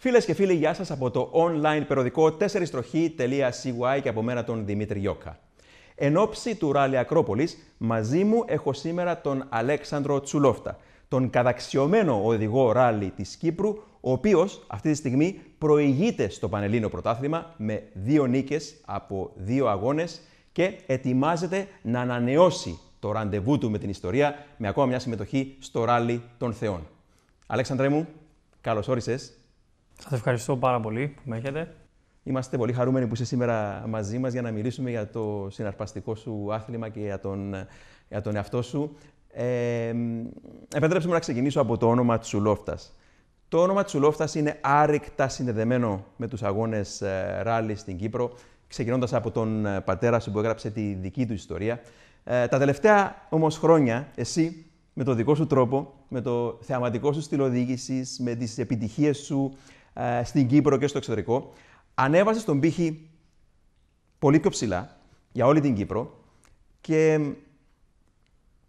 Φίλες και φίλοι, γεια σας από το online περιοδικό 4στροχή.cy και από μένα τον Δημήτρη Γιώκα. Εν ώψη του Ράλι Ακρόπολης, μαζί μου έχω σήμερα τον Αλέξανδρο Τσουλόφτα, τον καταξιωμένο οδηγό ράλι της Κύπρου, ο οποίος αυτή τη στιγμή προηγείται στο Πανελλήνιο Πρωτάθλημα με δύο νίκες από δύο αγώνες και ετοιμάζεται να ανανεώσει το ραντεβού του με την ιστορία με ακόμα μια συμμετοχή στο Ράλι των Θεών. Αλέξανδρέ μου, καλώς όρισες! Σας ευχαριστώ πάρα πολύ που με έχετε. Είμαστε πολύ χαρούμενοι που είσαι σήμερα μαζί μας για να μιλήσουμε για το συναρπαστικό σου άθλημα και για τον, για τον εαυτό σου. Ε, επέτρεψε μου να ξεκινήσω από το όνομα Τσουλόφτας. Το όνομα Τσουλόφτας είναι άρρηκτα συνδεδεμένο με τους αγώνες ε, ράλι στην Κύπρο, ξεκινώντας από τον ε, πατέρα σου που έγραψε τη δική του ιστορία. Ε, τα τελευταία όμως χρόνια, εσύ με το δικό σου τρόπο, με το θεαματικό σου στυλ με τις επιτυχίες σου, ε, στην Κύπρο και στο εξωτερικό, ανέβασε τον πύχη πολύ πιο ψηλά για όλη την Κύπρο και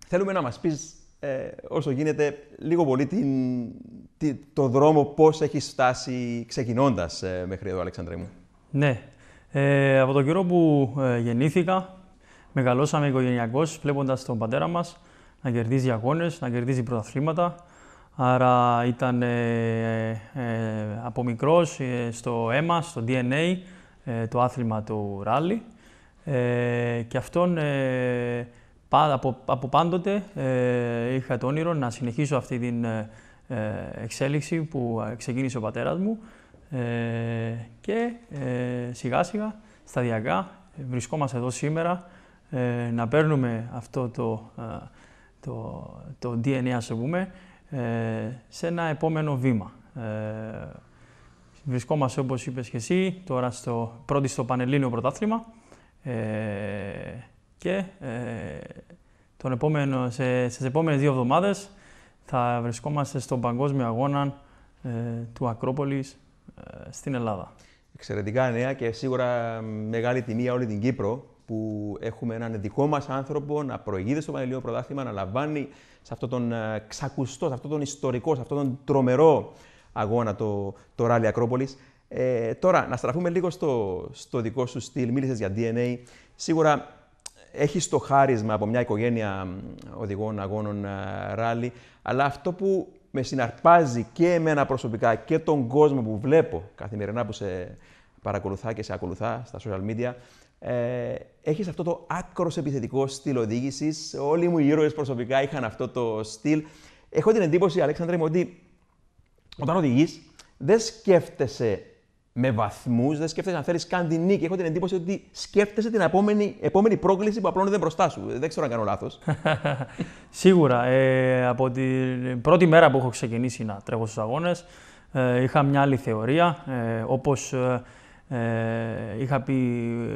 θέλουμε να μας πεις ε, όσο γίνεται λίγο πολύ την, το δρόμο πώς έχει φτάσει ξεκινώντας ε, μέχρι εδώ, Αλεξάνδρε μου. Ναι. από τον καιρό που γεννήθηκα, μεγαλώσαμε οικογενειακώς, βλέποντας τον πατέρα μας να κερδίζει αγώνες, να κερδίζει πρωταθλήματα, Άρα ήταν ε, ε, από μικρός ε, στο αίμα, στο DNA, το άθλημα του ράλι. Και αυτόν από, από πάντοτε είχα το όνειρο να συνεχίσω αυτή την εξέλιξη που ξεκίνησε ο πατέρας μου και σιγά σιγά, σταδιακά, βρισκόμαστε εδώ σήμερα να παίρνουμε αυτό το, DNA, ας πούμε, ε, σε ένα επόμενο βήμα. Ε, βρισκόμαστε, όπως είπες και εσύ, τώρα στο, πρώτη στο Πανελλήνιο Πρωτάθλημα ε, και τον επόμενο, σε, στις επόμενες δύο εβδομάδες θα βρισκόμαστε στον παγκόσμιο αγώνα ε, του Ακρόπολης στην Ελλάδα. Εξαιρετικά νέα και σίγουρα μεγάλη τιμή για όλη την Κύπρο που έχουμε έναν δικό μας άνθρωπο να προηγείται στο Πανελλήνιο Πρωτάθλημα, να λαμβάνει σε αυτόν τον ε, ξακουστό, σε αυτόν τον ιστορικό, σε αυτόν τον τρομερό αγώνα το, το Ράλι Ακρόπολης. Ε, τώρα, να στραφούμε λίγο στο, στο δικό σου στυλ. Μίλησες για DNA. Σίγουρα έχεις το χάρισμα από μια οικογένεια οδηγών αγώνων ράλι, ε, αλλά αυτό που με συναρπάζει και εμένα προσωπικά και τον κόσμο που βλέπω καθημερινά που σε παρακολουθά και σε ακολουθά στα social media, ε, έχεις αυτό το άκρος επιθετικό στυλ οδήγησης. Όλοι μου οι ήρωες προσωπικά είχαν αυτό το στυλ. Έχω την εντύπωση, Αλέξανδρε, μου ότι όταν οδηγείς, δεν σκέφτεσαι με βαθμούς, δεν σκέφτεσαι να φέρεις καν την νίκη. Έχω την εντύπωση ότι σκέφτεσαι την επόμενη, επόμενη πρόκληση που απλώνεται μπροστά σου. Δεν ξέρω αν κάνω λάθος. Σίγουρα. Ε, από την πρώτη μέρα που έχω ξεκινήσει να τρέχω στους αγώνες, ε, είχα μια άλλη θεωρία. Ε, Όπως ε, ε, είχα πει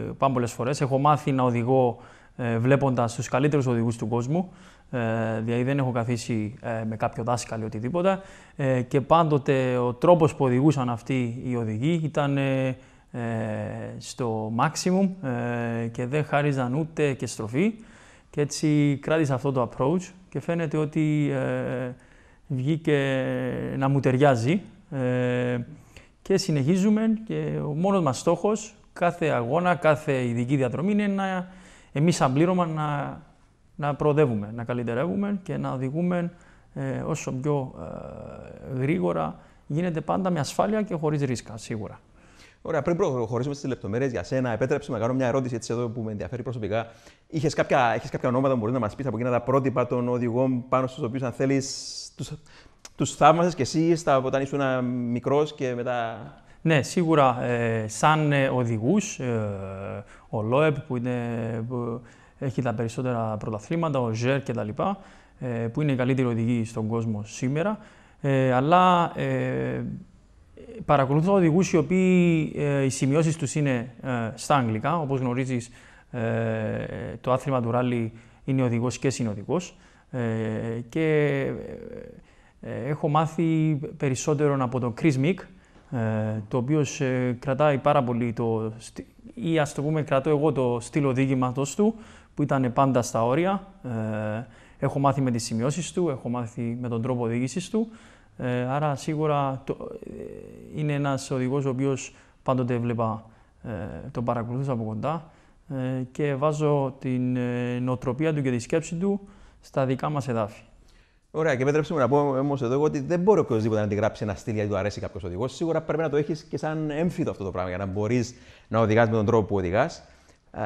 ε, πάμε πολλές φορές, έχω μάθει να οδηγώ ε, βλέποντας τους καλύτερους οδηγούς του κόσμου, ε, δηλαδή δεν έχω καθίσει ε, με κάποιο δάσκαλο ή οτιδήποτε ε, και πάντοτε ο τρόπος που οδηγούσαν αυτοί οι οδηγοί ήταν στο maximum και δεν χάριζαν ούτε και στροφή και έτσι κράτησα αυτό το approach και φαίνεται ότι βγήκε να μου ταιριάζει και συνεχίζουμε και ο μόνος μας στόχος κάθε αγώνα, κάθε ειδική διαδρομή είναι να εμείς σαν πλήρωμα να, να προοδεύουμε, να καλυτερεύουμε και να οδηγούμε ε, όσο πιο ε, γρήγορα γίνεται πάντα με ασφάλεια και χωρίς ρίσκα, σίγουρα. Ωραία, πριν προχωρήσουμε στις λεπτομέρειες για σένα, επέτρεψε να κάνω μια ερώτηση έτσι εδώ που με ενδιαφέρει προσωπικά. Είχες κάποια, κάποια ονόματα που μπορείς να μας πεις από εκείνα τα πρότυπα των οδηγών πάνω στους οποίους, αν θέλεις, τους θαύμασε και εσύ στα, όταν ήσουν μικρός και μετά. Ναι, σίγουρα ε, σαν ε, οδηγούς, ε, ο ΛΟΕΠ που, είναι, έχει τα περισσότερα πρωταθλήματα, ο ΖΕΡ τα Ε, που είναι η καλύτερη οδηγή στον κόσμο σήμερα. αλλά ε, παρακολουθώ οδηγούς, οι οποίοι οι σημειώσεις τους είναι στα αγγλικά. Όπως γνωρίζεις, το άθλημα του ράλι είναι οδηγός και Ε, και ε, έχω μάθει περισσότερο από τον Chris Mick, ε, το οποίος ε, κρατάει πάρα πολύ το, ή ας το πούμε κρατώ εγώ το στυλ οδήγηματος του, που ήταν πάντα στα όρια. έχω μάθει με τις σημειώσεις του, έχω μάθει με τον τρόπο οδήγησης του. άρα σίγουρα είναι ένας οδηγός ο οποίος πάντοτε έβλεπα, τον παρακολουθούσα από κοντά και βάζω την νοοτροπία του και τη σκέψη του στα δικά μας εδάφη. Ωραία, και επέτρεψε μου να πω όμως εδώ ότι δεν μπορεί οποιοδήποτε να αντιγράψει γράψει ένα στυλ γιατί του αρέσει κάποιος οδηγός. Σίγουρα πρέπει να το έχεις και σαν έμφυτο αυτό το πράγμα για να μπορείς να οδηγάς με τον τρόπο που οδηγάς. Ε,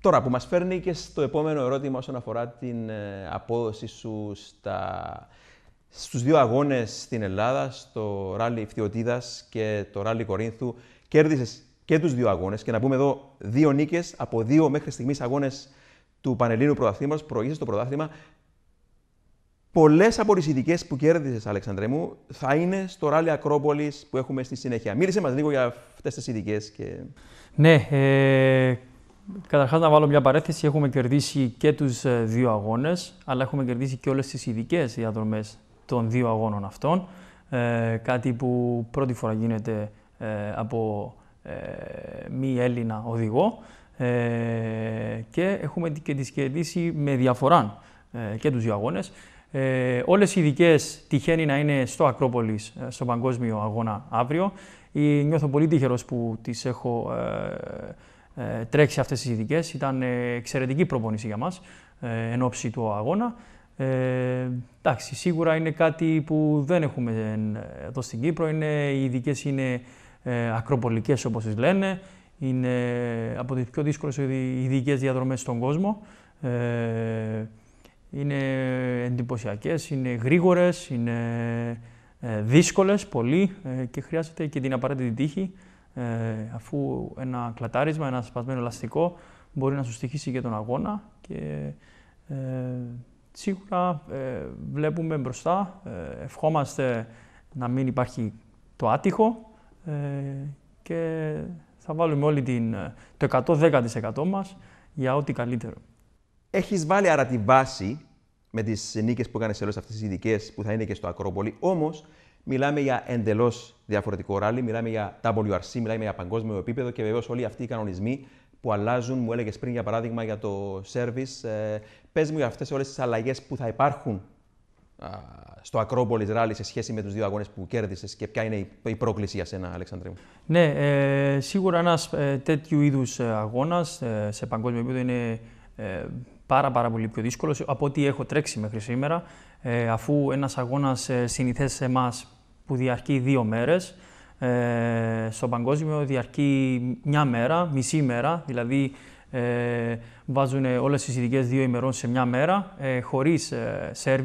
τώρα που μας φέρνει και στο επόμενο ερώτημα όσον αφορά την ε, απόδοση σου στα... στους δύο αγώνες στην Ελλάδα, στο ράλι Φτιωτίδας και το ράλι Κορίνθου, κέρδισες και τους δύο αγώνες και να πούμε εδώ δύο νίκες από δύο μέχρι στιγμής αγώνες του Πανελλήνου Πρωταθλήματος, προηγήσεις το πρωτάθλημα. Πολλές από τι ειδικέ που κέρδισες, Αλεξανδρέ μου, θα είναι στο ράλι Ακρόπολη που έχουμε στη συνέχεια. Μίλησε μας λίγο για αυτές τις ειδικές. Και... Ναι, ε, Καταρχάς, να βάλω μια παρέθεση. Έχουμε κερδίσει και τους ε, δύο αγώνες, αλλά έχουμε κερδίσει και όλες τις ειδικές διαδρομές των δύο αγώνων αυτών. Ε, κάτι που πρώτη φορά γίνεται ε, από ε, μη Έλληνα οδηγό. και έχουμε και τις κερδίσει με διαφορά και τους δύο αγώνες. Ε, όλες οι ειδικές τυχαίνει να είναι στο Ακρόπολης, ε, στον παγκόσμιο αγώνα αύριο. Ε, νιώθω πολύ τυχερός που τις έχω ε, ε, τρέξει αυτές τις ειδικές. Ήταν εξαιρετική προπονήση για μας εν ώψη του αγώνα. εντάξει, σίγουρα είναι κάτι που δεν έχουμε εδώ στην Κύπρο. Είναι, οι ειδικές είναι ε, ακροπολικές όπως τις λένε. Είναι από τις πιο δύσκολες ειδικές διαδρομές στον κόσμο είναι εντυπωσιακές, είναι γρήγορες, είναι ε, δύσκολες πολύ ε, και χρειάζεται και την απαραίτητη τύχη ε, αφού ένα κλατάρισμα, ένα σπασμένο ελαστικό μπορεί να σου στοιχήσει και τον αγώνα και σίγουρα βλέπουμε μπροστά, ευχόμαστε να μην υπάρχει το άτυχο και θα βάλουμε όλη την, το 110% μας για ό,τι καλύτερο. Έχεις βάλει άρα τη βάση με τις νίκες που έκανες σε όλες αυτές τις ειδικές που θα είναι και στο Ακρόπολη. Όμως, μιλάμε για εντελώς διαφορετικό ράλι, μιλάμε για WRC, μιλάμε για παγκόσμιο επίπεδο και βεβαίως όλοι αυτοί οι κανονισμοί που αλλάζουν, μου έλεγες πριν για παράδειγμα για το service. Πέ ε, πες μου για αυτές όλες τις αλλαγές που θα υπάρχουν στο Ακρόπολης Ράλι σε σχέση με τους δύο αγώνες που κέρδισες και ποια είναι η πρόκληση για σένα, Αλεξάνδρε Ναι, ε, σίγουρα ένας ε, τέτοιου είδους ε, αγώνας σε παγκόσμιο επίπεδο είναι πάρα, πάρα πολύ πιο δύσκολος από ό,τι έχω τρέξει μέχρι σήμερα, ε, αφού ένας αγώνας ε, σε εμάς που διαρκεί δύο μέρες. ε, στο παγκόσμιο διαρκεί μια μέρα, μισή μέρα, δηλαδή ε, βάζουν όλες τις ειδικές δύο ημερών σε μια μέρα, ε, χωρίς ε, ε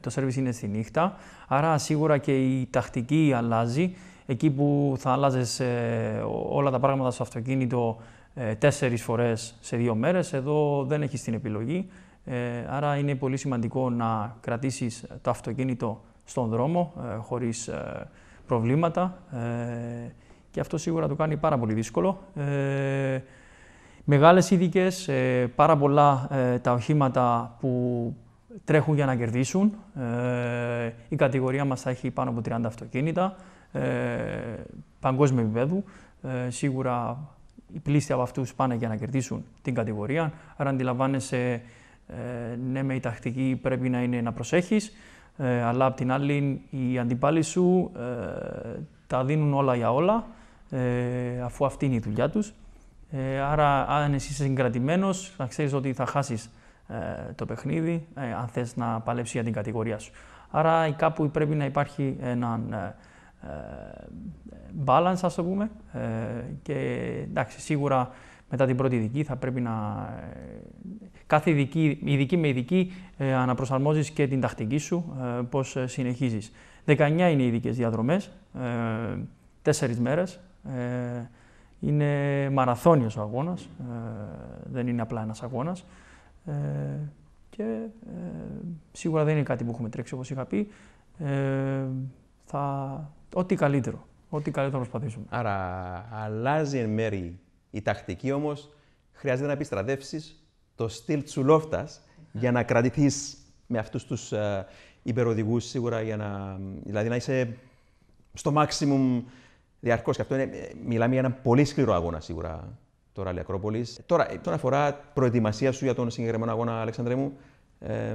το service είναι στη νύχτα, άρα σίγουρα και η τακτική αλλάζει εκεί που θα άλλαζες ε, όλα τα πράγματα στο αυτοκίνητο ε, τέσσερις φορές σε δύο μέρες, εδώ δεν έχεις την επιλογή. Ε, άρα είναι πολύ σημαντικό να κρατήσεις το αυτοκίνητο στον δρόμο χωρίς προβλήματα και αυτό σίγουρα το κάνει πάρα πολύ δύσκολο. Μεγάλες ειδικές, πάρα πολλά τα οχήματα που τρέχουν για να κερδίσουν. η κατηγορία μας θα έχει πάνω από 30 αυτοκίνητα ε, παγκόσμιου επίπεδου. Ε, σίγουρα οι πλήστοι από αυτούς πάνε για να κερδίσουν την κατηγορία. Άρα, αντιλαμβάνεσαι, ε, ναι, με η τακτική πρέπει να είναι να προσέχεις, ε, αλλά απ' την άλλη, οι αντιπάλοι σου ε, τα δίνουν όλα για όλα, αφού αυτή είναι η δουλειά τους. άρα, αν εσύ είσαι συγκρατημένος, θα ξέρεις ότι θα χάσεις το παιχνίδι, αν θες να παλέψεις για την κατηγορία σου. Άρα, κάπου πρέπει να υπάρχει έναν balance ας το πούμε ε, και εντάξει σίγουρα μετά την πρώτη ειδική θα πρέπει να... Κάθε ειδική, ειδική με ειδική ε, αναπροσαρμόζεις και την τακτική σου, ε, πώς συνεχίζεις. 19 είναι οι ειδικές διαδρομές, τέσσερις μέρες. Είναι μαραθώνιος ο αγώνας, δεν είναι απλά ένας αγώνας. Και σίγουρα δεν είναι κάτι που έχουμε τρέξει όπως είχα πει. Θα Ό,τι καλύτερο. Ό,τι καλύτερο να προσπαθήσουμε. Άρα αλλάζει εν μέρη η τακτική όμως. Χρειάζεται να επιστρατεύσεις το στυλ τσουλόφτα για να κρατηθείς με αυτούς τους ε, υπεροδηγούς σίγουρα για να, δηλαδή να είσαι στο maximum διαρκώς. Και αυτό είναι, ε, μιλάμε για ένα πολύ σκληρό αγώνα σίγουρα το Ράλι Ακρόπολη. Τώρα, τον ε, αφορά προετοιμασία σου για τον συγκεκριμένο αγώνα, Αλέξανδρε μου. Ε,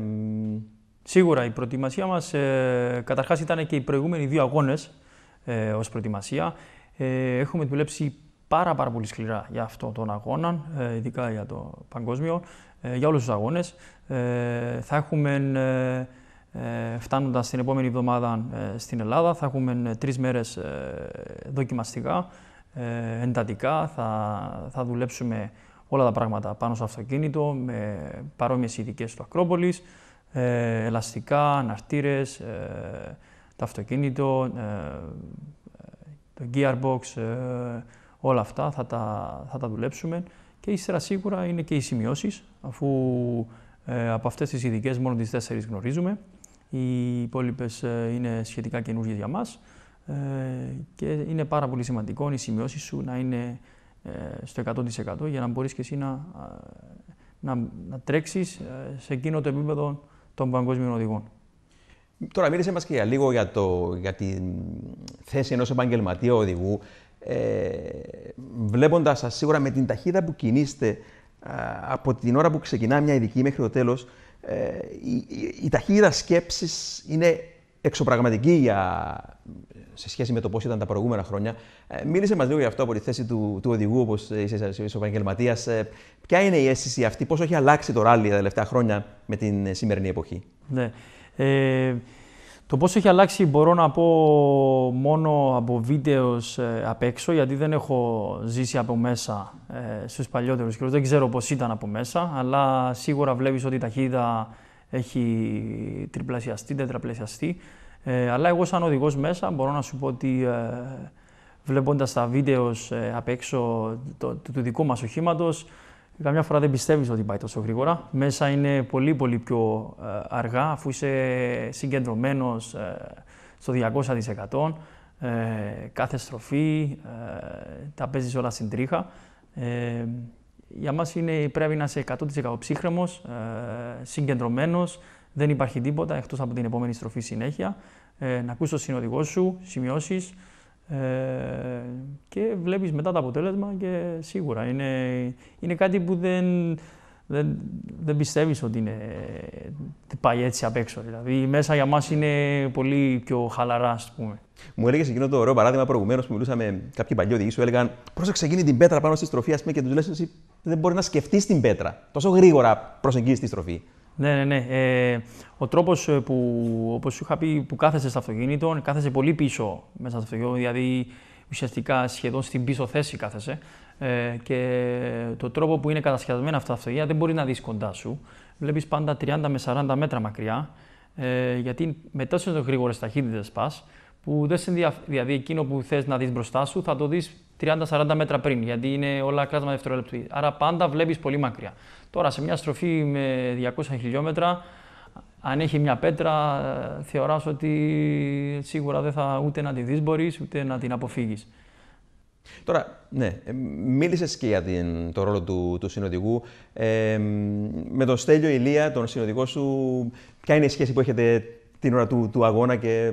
Σίγουρα η προετοιμασία μας ε, καταρχάς ήταν και οι προηγούμενοι δύο αγώνες ε, ως προετοιμασία. Ε, έχουμε δουλέψει πάρα, πάρα πολύ σκληρά για αυτό τον αγώνα, ε, ειδικά για το παγκόσμιο, ε, για όλους τους αγώνες. Ε, θα έχουμε, ε, φτάνοντας την επόμενη εβδομάδα στην Ελλάδα, θα έχουμε τρεις μέρες δοκιμαστικά, εντατικά, θα, θα δουλέψουμε όλα τα πράγματα πάνω στο αυτοκίνητο, με παρόμοιες ειδικές του Ακρόπολης, ελαστικά, αναρτήρες, το αυτοκίνητο, ε, το gearbox, ε, όλα αυτά θα τα, θα τα δουλέψουμε και ύστερα σίγουρα είναι και οι σημειώσεις, αφού ε, από αυτές τις ειδικές μόνο τις τέσσερις γνωρίζουμε. Οι υπόλοιπες είναι σχετικά καινούργιες για μας και είναι πάρα πολύ σημαντικό οι σημειώσεις σου να είναι στο 100% για να μπορείς και εσύ να, να, να τρέξεις σε εκείνο το επίπεδο των παγκόσμιων οδηγών. Τώρα μίλησε μας και για λίγο για, το, για τη θέση ενός επαγγελματία οδηγού. Ε, βλέποντας σας σίγουρα με την ταχύτητα που κινείστε από την ώρα που ξεκινά μια ειδική μέχρι το τέλος, ε, η, η, η ταχύτητα σκέψης είναι εξωπραγματική για, σε σχέση με το πώς ήταν τα προηγούμενα χρόνια. Ε, μίλησε μας λίγο για αυτό από τη θέση του, του οδηγού, όπως είσαι ο επαγγελματίας. Ε, ποια είναι η αίσθηση αυτή, πώς έχει αλλάξει το ράλι τα τελευταία χρόνια με την ε, σημερινή εποχή. Ναι. Ε, το πώς έχει αλλάξει μπορώ να πω μόνο από βίντεος ε, απ' έξω, γιατί δεν έχω ζήσει από μέσα ε, στους παλιότερους καιρούς. Δεν ξέρω πώς ήταν από μέσα, αλλά σίγουρα βλέπεις ότι η ταχύτητα έχει τριπλασιαστεί, τετραπλασιαστεί. Ε, αλλά εγώ σαν οδηγός μέσα μπορώ να σου πω ότι ε, βλέποντας τα βίντεος ε, απ' έξω του, του δικού μας οχήματος, Καμιά φορά δεν πιστεύεις ότι πάει τόσο γρήγορα. Μέσα είναι πολύ πολύ πιο ε, αργά, αφού είσαι συγκεντρωμένος ε, στο 200%. Ε, κάθε στροφή, τα παίζεις όλα στην τρίχα. για μας πρέπει να είσαι 100% ψύχρεμο, συγκεντρωμένος, δεν υπάρχει τίποτα εκτός από την επόμενη στροφή συνέχεια. να ακούσει τον συνοδηγό σου, σημειώσεις. Ε, και βλέπεις μετά το αποτέλεσμα και σίγουρα είναι, είναι κάτι που δεν, δεν, δεν πιστεύεις ότι είναι, ε, πάει έτσι απ' έξω. Δηλαδή μέσα για μας είναι πολύ πιο χαλαρά, ας πούμε. Μου έλεγες εκείνο το ωραίο παράδειγμα προηγουμένως που μιλούσαμε με κάποιοι παλιότεροι. σου έλεγαν Πρόσεξε γίνει την πέτρα πάνω στη στροφή, ας πούμε, και τους λες: δεν μπορεί να σκεφτείς την πέτρα. Τόσο γρήγορα προσεγγίζεις τη στροφή. Ναι, ναι, ναι. Ε, ο τρόπος ε, που, όπως σου είχα πει, που κάθεσαι στο αυτοκίνητο, κάθεσαι πολύ πίσω μέσα στο αυτοκίνητο, δηλαδή ουσιαστικά σχεδόν στην πίσω θέση κάθεσαι. Ε, και το τρόπο που είναι κατασκευασμένα αυτά τα αυτοκίνητα δεν μπορεί να δεις κοντά σου. Βλέπεις πάντα 30 με 40 μέτρα μακριά, ε, γιατί με τόσο γρήγορες ταχύτητες πας, που δεν σε δηλαδή εκείνο που θες να δεις μπροστά σου θα το δεις 30-40 μέτρα πριν, γιατί είναι όλα κράσμα δευτερόλεπτου. Άρα πάντα βλέπεις πολύ μακριά. Τώρα σε μια στροφή με 200 χιλιόμετρα, αν έχει μια πέτρα, θεωράς ότι σίγουρα δεν θα ούτε να τη δεις μπορείς ούτε να την αποφύγεις. Τώρα, ναι, ε, μίλησες και για την, το ρόλο του, του συνοδηγού. Ε, με τον Στέλιο Ηλία, τον συνοδηγό σου, ποια είναι η σχέση που έχετε την ώρα του, του αγώνα και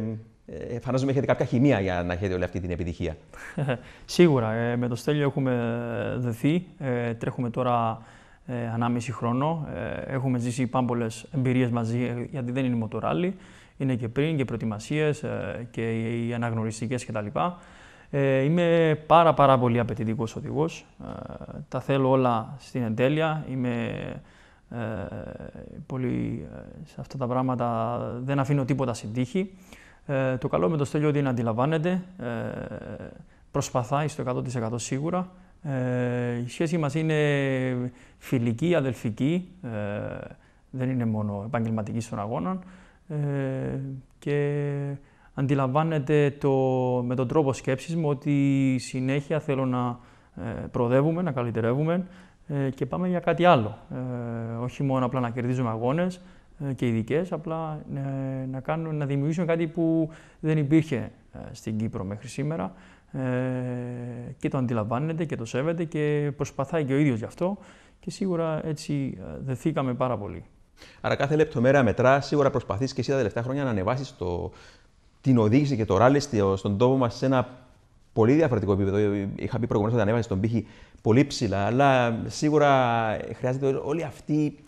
ε, φαντάζομαι έχετε κάποια χημεία για να έχετε όλη αυτή την επιτυχία. Σίγουρα. Ε, με το Στέλιο έχουμε δεθεί. Ε, τρέχουμε τώρα ε, ανάμιση χρόνο. Ε, έχουμε ζήσει πάμπολες εμπειρίες μαζί, γιατί δεν είναι μοτοράλι. Είναι και πριν και προετοιμασίες και οι αναγνωριστικέ κτλ. Ε, είμαι πάρα, πάρα πολύ απαιτητικός οδηγός. τα θέλω όλα στην εντέλεια. Είμαι πολύ σε αυτά τα πράγματα. Δεν αφήνω τίποτα στην τύχη. Ε, το καλό με το Στέλιο είναι ότι αντιλαμβάνεται, ε, προσπαθάει στο 100% σίγουρα. Ε, η σχέση μας είναι φιλική, αδελφική, ε, δεν είναι μόνο επαγγελματική στον αγώνα και αντιλαμβάνεται το, με τον τρόπο σκέψης μου ότι συνέχεια θέλω να προοδεύουμε, να καλυτερεύουμε και πάμε για κάτι άλλο. όχι μόνο απλά να κερδίζουμε αγώνες, ε, και ειδικές, απλά ε, να, κάνουν, να δημιουργήσουν κάτι που δεν υπήρχε ε, στην Κύπρο μέχρι σήμερα ε, και το αντιλαμβάνεται και το σέβεται και προσπαθάει και ο ίδιος γι' αυτό και σίγουρα έτσι ε, δεθήκαμε πάρα πολύ. Άρα κάθε λεπτομέρεια μετρά, σίγουρα προσπαθείς και εσύ τα τελευταία χρόνια να ανεβάσεις το, την οδήγηση και το ράλι στον τόπο μας σε ένα πολύ διαφορετικό επίπεδο. Είχα πει προηγουμένως ότι ανέβασες τον πύχη πολύ ψηλά, αλλά σίγουρα χρειάζεται όλη αυτή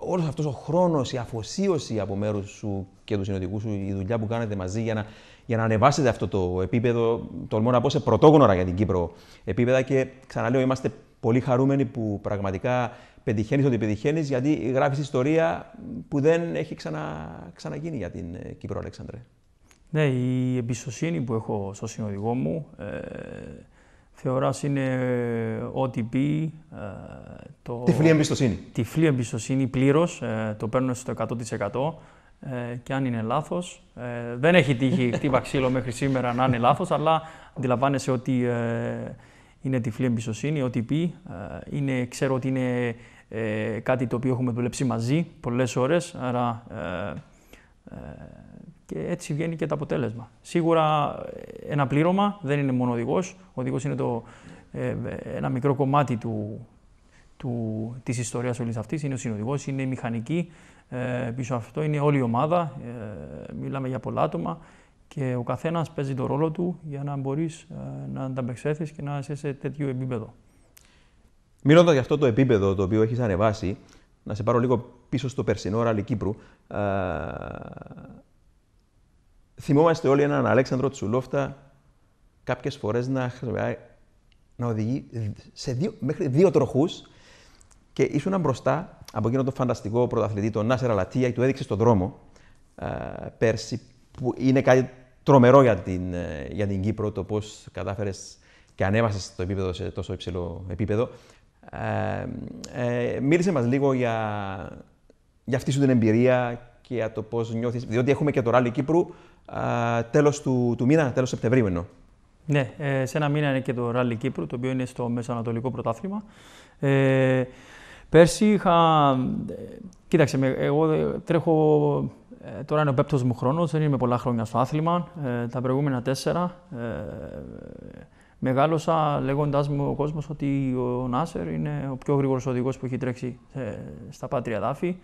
όλος αυτός ο χρόνος, η αφοσίωση από μέρους σου και τους συνοδικούς σου, η δουλειά που κάνετε μαζί για να, για να ανεβάσετε αυτό το επίπεδο, τολμώ να πω σε πρωτόγνωρα για την Κύπρο επίπεδα. Και ξαναλέω, είμαστε πολύ χαρούμενοι που πραγματικά πετυχαίνεις ότι πετυχαίνεις, γιατί γράφεις ιστορία που δεν έχει ξανα, ξαναγίνει για την ε, Κύπρο, Αλέξανδρε. Ναι, η εμπιστοσύνη που έχω στο συνοδηγό μου. Ε, Θεωράς είναι ε, ό,τι πει. Ε, το... Τυφλή εμπιστοσύνη. Τυφλή εμπιστοσύνη πλήρως. Ε, το παίρνω στο 100%. και αν είναι λάθος. δεν έχει τύχει χτύπα ξύλο μέχρι σήμερα να είναι λάθος, αλλά αντιλαμβάνεσαι ότι είναι τυφλή εμπιστοσύνη, ό,τι πει. είναι, ξέρω ότι είναι κάτι το οποίο έχουμε δουλέψει μαζί πολλές ώρες. Άρα και έτσι βγαίνει και το αποτέλεσμα. Σίγουρα ε, ένα πλήρωμα δεν είναι μόνο οδηγός. Ο οδηγός είναι το, ε, ένα μικρό κομμάτι του, του, της ιστορίας όλης αυτής. Είναι ο συνοδηγός, είναι η μηχανική, ε, πίσω αυτό είναι όλη η ομάδα. Ε, μιλάμε για πολλά άτομα και ο καθένας παίζει τον ρόλο του για να μπορείς ε, να ανταπεξέλθεις και να είσαι σε τέτοιο επίπεδο. Μιλώντας για αυτό το επίπεδο το οποίο έχεις ανεβάσει, να σε πάρω λίγο πίσω στο περσινό ράλι Κύπρου. Ε, Θυμόμαστε όλοι έναν Αλέξανδρο Τσουλόφτα κάποιες φορές να, οδηγεί σε δύο, μέχρι δύο τροχούς και ήσουν μπροστά από εκείνο τον φανταστικό πρωταθλητή, τον Νάσερα Λατία, και του έδειξε τον δρόμο ε, πέρσι, που είναι κάτι τρομερό για την, ε, για την Κύπρο, το πώς κατάφερες και ανέβασες το επίπεδο σε τόσο υψηλό επίπεδο. Ε, ε, μίλησε μας λίγο για, για αυτή σου την εμπειρία και για το πώς νιώθεις, διότι έχουμε και το Ράλι Κύπρου, τέλος του, του μήνα, τέλος Σεπτεμβρίου Ναι, ε, σε ένα μήνα είναι και το Rally Κύπρου, το οποίο είναι στο Μεσοανατολικό Πρωτάθλημα. Ε, πέρσι είχα... Ε, κοίταξε, εγώ ε, τρέχω... Τώρα είναι ο πέπτος μου χρόνος, δεν είμαι πολλά χρόνια στο άθλημα. τα προηγούμενα τέσσερα ε, μεγάλωσα λέγοντάς μου ο κόσμος ότι ο Νάσερ είναι ο πιο γρήγορος οδηγός που έχει τρέξει στα Πάτρια Δάφη.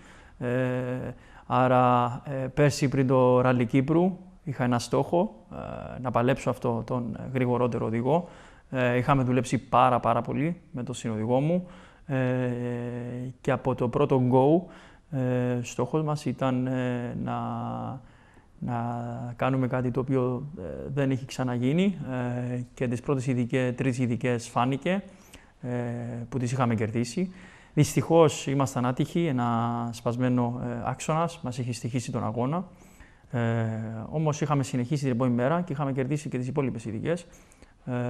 άρα πέρσι πριν το Ράλι Κύπρου Είχα ένα στόχο, ε, να παλέψω αυτό τον γρηγορότερο οδηγό. Ε, είχαμε δουλέψει πάρα πάρα πολύ με τον συνοδηγό μου ε, και από το πρώτο go στόχος μας ήταν να, κάνουμε κάτι το οποίο δεν έχει ξαναγίνει και τις πρώτες ειδικές, τρεις ειδικές φάνηκε που τις είχαμε κερδίσει. Δυστυχώς ήμασταν άτυχοι, ένα σπασμένο άξονας μας έχει στοιχήσει τον αγώνα. Ε, Όμως είχαμε συνεχίσει την επόμενη μέρα και είχαμε κερδίσει και τις υπόλοιπες ειδικές,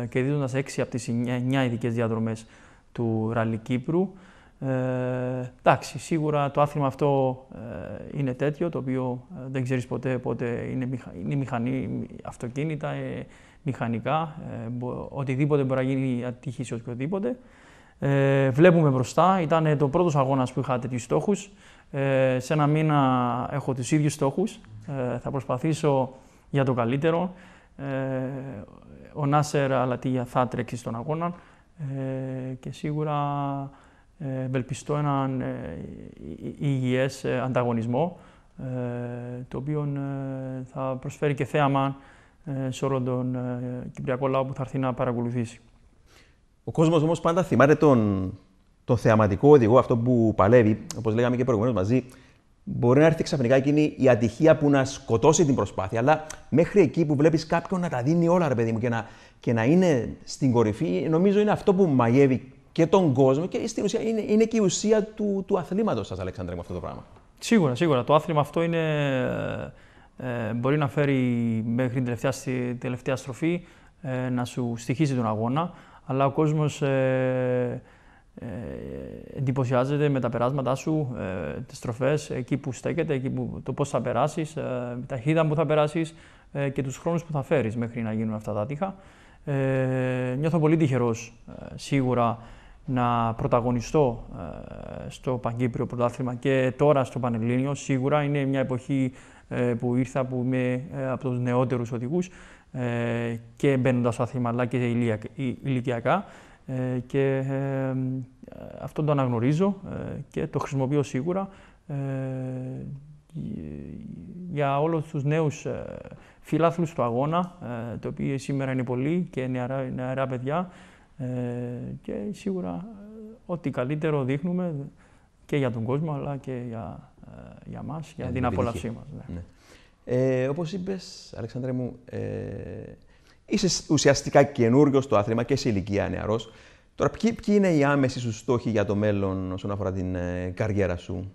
ε, κερδίζοντα 6 από τις 9 ειδικές διαδρομές του Ραλί Κύπρου. Ε, εντάξει, σίγουρα το άθλημα αυτό ε, είναι τέτοιο, το οποίο ε, δεν ξέρεις ποτέ πότε είναι, μηχανή, αυτοκίνητα, ε, μηχανικά, ε, οτιδήποτε μπορεί να γίνει ατύχηση οτιδήποτε. Ε, βλέπουμε μπροστά. Ήταν το πρώτος αγώνας που είχα τέτοιους στόχους. Ε, σε ένα μήνα έχω τους ίδιους στόχους. Ε, θα προσπαθήσω για το καλύτερο. Ε, ο Νάσερ Αλατίγια θα τρέξει στον αγώνα ε, και σίγουρα ευελπιστώ έναν ε, υγιές ανταγωνισμό το οποίο θα προσφέρει και θέαμα σε όλο τον κυπριακό λαό που θα έρθει να παρακολουθήσει. Ο κόσμος όμως πάντα θυμάται τον, τον θεαματικό οδηγό, αυτό που παλεύει, όπως λέγαμε και προηγουμένως μαζί. Μπορεί να έρθει ξαφνικά εκείνη η ατυχία που να σκοτώσει την προσπάθεια, αλλά μέχρι εκεί που βλέπεις κάποιον να τα δίνει όλα, ρε παιδί μου, και να, και να είναι στην κορυφή, νομίζω είναι αυτό που μαγεύει και τον κόσμο και στην ουσία είναι, είναι και η ουσία του, του αθλήματος σας, Αλέξανδρε, με αυτό το πράγμα. Σίγουρα, σίγουρα. Το άθλημα αυτό είναι, ε, μπορεί να φέρει μέχρι την τελευταία, τελευταία στροφή ε, να σου στοιχίζει τον αγώνα αλλά ο κόσμος ε, ε, εντυπωσιάζεται με τα περάσματά σου, ε, τις στροφές, εκεί που στέκεται, το πώς θα περάσεις, ε, τα ταχύτητα που θα περάσεις ε, και τους χρόνους που θα φέρεις μέχρι να γίνουν αυτά τα τείχα. Ε, νιώθω πολύ τυχερός σίγουρα να πρωταγωνιστώ στο Παγκύπριο Πρωτάθλημα και τώρα στο Πανελλήνιο. Σίγουρα είναι μια εποχή ε, που ήρθα που είμαι ε, από τους νεότερους οδηγούς ε, και μπαίνοντας στο αθήμα αλλά και ηλικιακά και αυτό το αναγνωρίζω και το χρησιμοποιώ σίγουρα για όλους τους νέους φιλάθλους του αγώνα, το οποίο σήμερα είναι πολλοί και νεαρά, νεαρά παιδιά και σίγουρα ό,τι καλύτερο δείχνουμε και για τον κόσμο αλλά και για ε, για μας, για, για ε, την απόλαυσή μας. Ναι. Ναι. Ε, όπως είπες, Αλεξάνδρε μου, ε, είσαι ουσιαστικά καινούριο στο άθλημα και σε ηλικία νεαρός. Τώρα, ποιοι, είναι οι άμεσοι σου στόχοι για το μέλλον όσον αφορά την ε, καριέρα σου.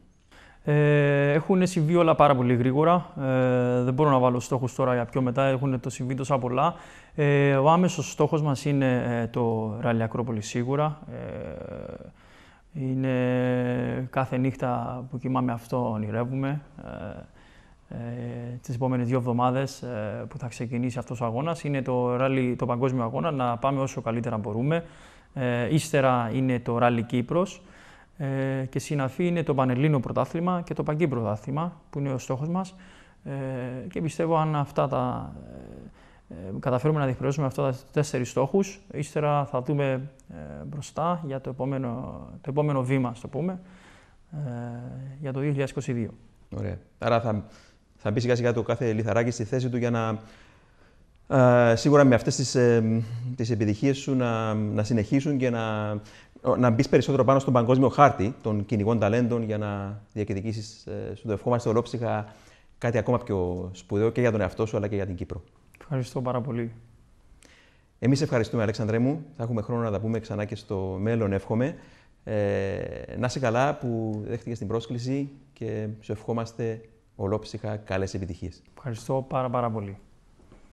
Ε, έχουν συμβεί όλα πάρα πολύ γρήγορα. Ε, δεν μπορώ να βάλω στόχους τώρα για πιο μετά. Έχουν το συμβεί τόσα πολλά. Ε, ο άμεσος στόχος μας είναι το Ραλιακρόπολη σίγουρα. Ε, είναι κάθε νύχτα που κοιμάμαι αυτό ονειρεύουμε. Ε, ε, τις επόμενες δύο εβδομάδες ε, που θα ξεκινήσει αυτός ο αγώνας είναι το, ράλι, το παγκόσμιο αγώνα, να πάμε όσο καλύτερα μπορούμε. Ε, ύστερα είναι το ράλι Κύπρος ε, και συναφή είναι το Πανελλήνιο Πρωτάθλημα και το Παγκύπρο Πρωτάθλημα που είναι ο στόχος μας. Ε, και πιστεύω αν αυτά τα, ε, ε, καταφέρουμε να διεκπαιρεώσουμε αυτά τα τέσσερις στόχους, ύστερα θα δούμε ε, μπροστά για το επόμενο, το επόμενο βήμα, ας πούμε, ε, για το 2022. Ωραία. Άρα θα, θα μπει σιγά σιγά το κάθε λιθαράκι στη θέση του για να ε, σίγουρα με αυτές τις, τις επιτυχίες σου να, να συνεχίσουν και να, να μπεις περισσότερο πάνω στον παγκόσμιο χάρτη των κυνηγών ταλέντων για να διακηρυκήσεις, ε, σου το ευχόμαστε ολόψυχα, κάτι ακόμα πιο σπουδαίο και για τον εαυτό σου αλλά και για την Κύπρο. Ευχαριστώ πάρα πολύ. Εμείς ευχαριστούμε, Αλέξανδρέ μου. Θα έχουμε χρόνο να τα πούμε ξανά και στο μέλλον, εύχομαι. Ε, να είσαι καλά που δέχτηκες την πρόσκληση και σου ευχόμαστε ολόψυχα καλές επιτυχίες. Ευχαριστώ πάρα, πάρα πολύ.